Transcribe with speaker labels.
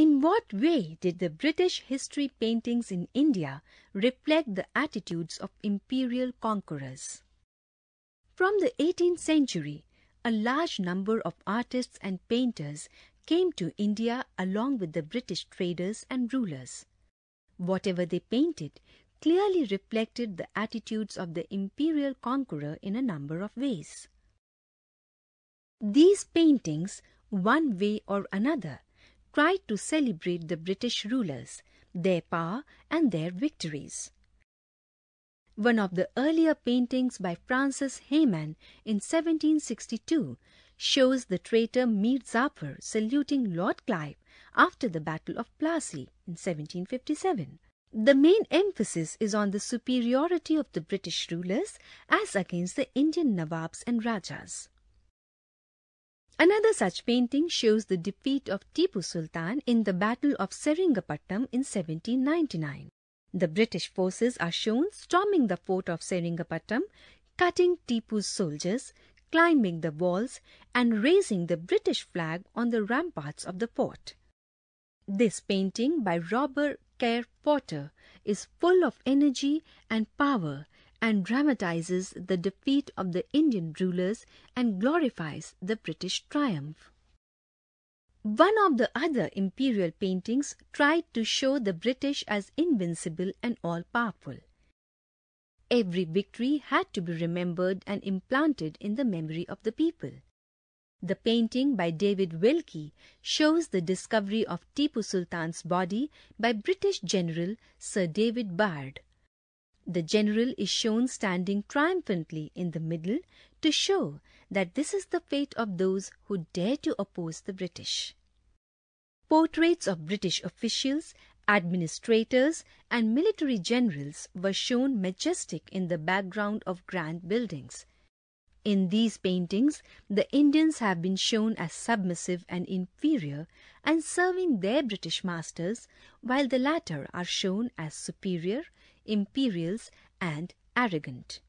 Speaker 1: In what way did the British history paintings in India reflect the attitudes of imperial conquerors? From the 18th century, a large number of artists and painters came to India along with the British traders and rulers. Whatever they painted clearly reflected the attitudes of the imperial conqueror in a number of ways. These paintings, one way or another, tried to celebrate the British rulers, their power and their victories. One of the earlier paintings by Francis Hayman in 1762 shows the traitor Mir Zafar saluting Lord Clive after the Battle of Plassey in 1757. The main emphasis is on the superiority of the British rulers as against the Indian Nawabs and Rajas. Another such painting shows the defeat of Tipu Sultan in the Battle of Seringapatam in 1799. The British forces are shown storming the fort of Seringapatam, cutting Tipu's soldiers, climbing the walls and raising the British flag on the ramparts of the fort. This painting by Robert Kerr Potter is full of energy and power and dramatizes the defeat of the Indian rulers and glorifies the British triumph. One of the other imperial paintings tried to show the British as invincible and all-powerful. Every victory had to be remembered and implanted in the memory of the people. The painting by David Wilkie shows the discovery of Tipu Sultan's body by British General Sir David Bard. The general is shown standing triumphantly in the middle to show that this is the fate of those who dare to oppose the British. Portraits of British officials, administrators and military generals were shown majestic in the background of grand buildings. In these paintings, the Indians have been shown as submissive and inferior and serving their British masters, while the latter are shown as superior, imperials, and arrogant.